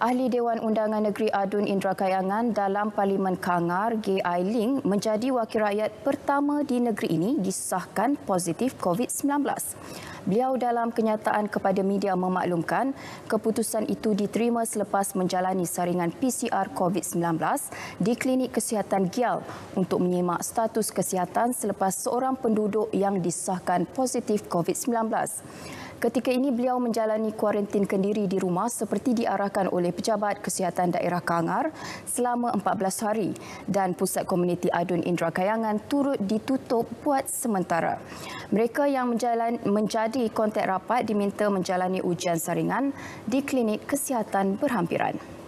Ahli Dewan Undangan Negeri Adun Indra Kayangan dalam Parlimen Kangar, G. I. Ling, menjadi wakil rakyat pertama di negeri ini disahkan positif COVID-19. Beliau dalam kenyataan kepada media memaklumkan keputusan itu diterima selepas menjalani saringan PCR COVID-19 di Klinik Kesihatan Gial untuk menyemak status kesihatan selepas seorang penduduk yang disahkan positif COVID-19. Ketika ini beliau menjalani kuarantin kendiri di rumah seperti diarahkan oleh Pejabat Kesihatan Daerah Kangar selama 14 hari dan Pusat Komuniti Adun Indra Kayangan turut ditutup buat sementara. Mereka yang menjalan, menjalani Tadi kontak rapat diminta menjalani ujian saringan di klinik kesihatan berhampiran.